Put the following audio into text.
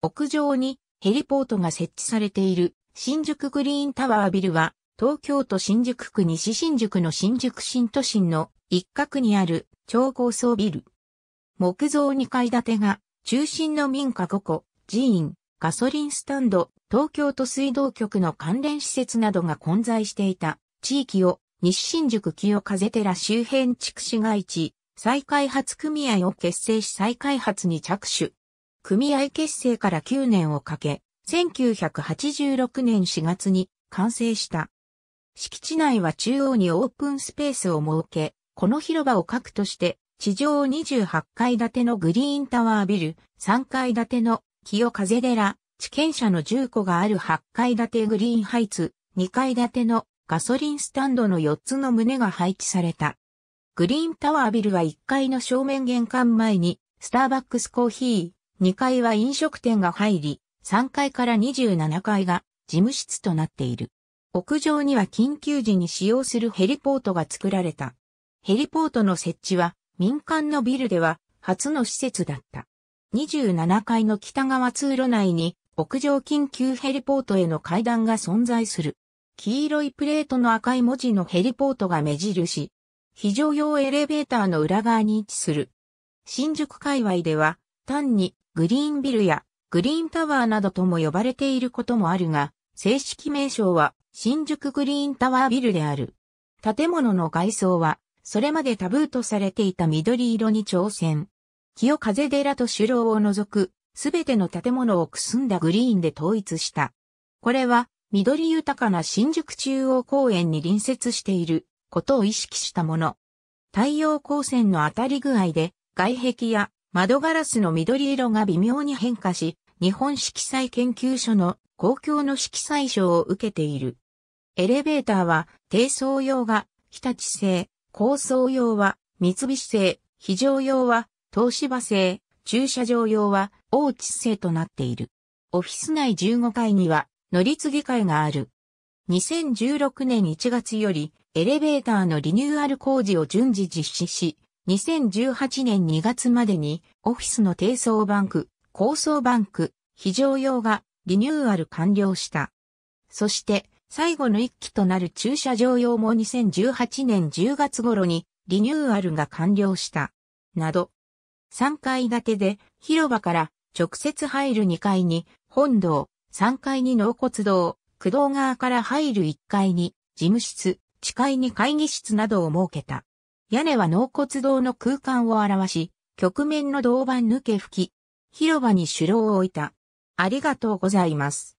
屋上にヘリポートが設置されている新宿グリーンタワービルは東京都新宿区西新宿の新宿新都心の一角にある超高層ビル。木造2階建てが中心の民家5個、寺院、ガソリンスタンド、東京都水道局の関連施設などが混在していた地域を西新宿清風寺周辺地区市街地再開発組合を結成し再開発に着手。組合結成から9年をかけ、1986年4月に完成した。敷地内は中央にオープンスペースを設け、この広場を核として、地上28階建てのグリーンタワービル、3階建ての清風寺、地権者の住戸がある8階建てグリーンハイツ、2階建てのガソリンスタンドの4つの棟が配置された。グリーンタワービルは1階の正面玄関前に、スターバックスコーヒー、2階は飲食店が入り、3階から27階が事務室となっている。屋上には緊急時に使用するヘリポートが作られた。ヘリポートの設置は民間のビルでは初の施設だった。27階の北側通路内に屋上緊急ヘリポートへの階段が存在する。黄色いプレートの赤い文字のヘリポートが目印。非常用エレベーターの裏側に位置する。新宿界隈では単にグリーンビルやグリーンタワーなどとも呼ばれていることもあるが、正式名称は新宿グリーンタワービルである。建物の外装は、それまでタブーとされていた緑色に挑戦。清風寺と首楼を除く、すべての建物をくすんだグリーンで統一した。これは、緑豊かな新宿中央公園に隣接していることを意識したもの。太陽光線の当たり具合で、外壁や窓ガラスの緑色が微妙に変化し、日本色彩研究所の公共の色彩賞を受けている。エレベーターは低層用が日立製、高層用は三菱製、非常用は東芝製、駐車場用は大地製となっている。オフィス内15階には乗り継ぎ会がある。2016年1月よりエレベーターのリニューアル工事を順次実施し、2018年2月までにオフィスの低層バンク、高層バンク、非常用がリニューアル完了した。そして最後の一期となる駐車場用も2018年10月頃にリニューアルが完了した。など、3階建てで広場から直接入る2階に本堂、3階に納骨堂、駆動側から入る1階に事務室、地階に会議室などを設けた。屋根は納骨堂の空間を表し、局面の銅板抜け吹き、広場に首楼を置いた。ありがとうございます。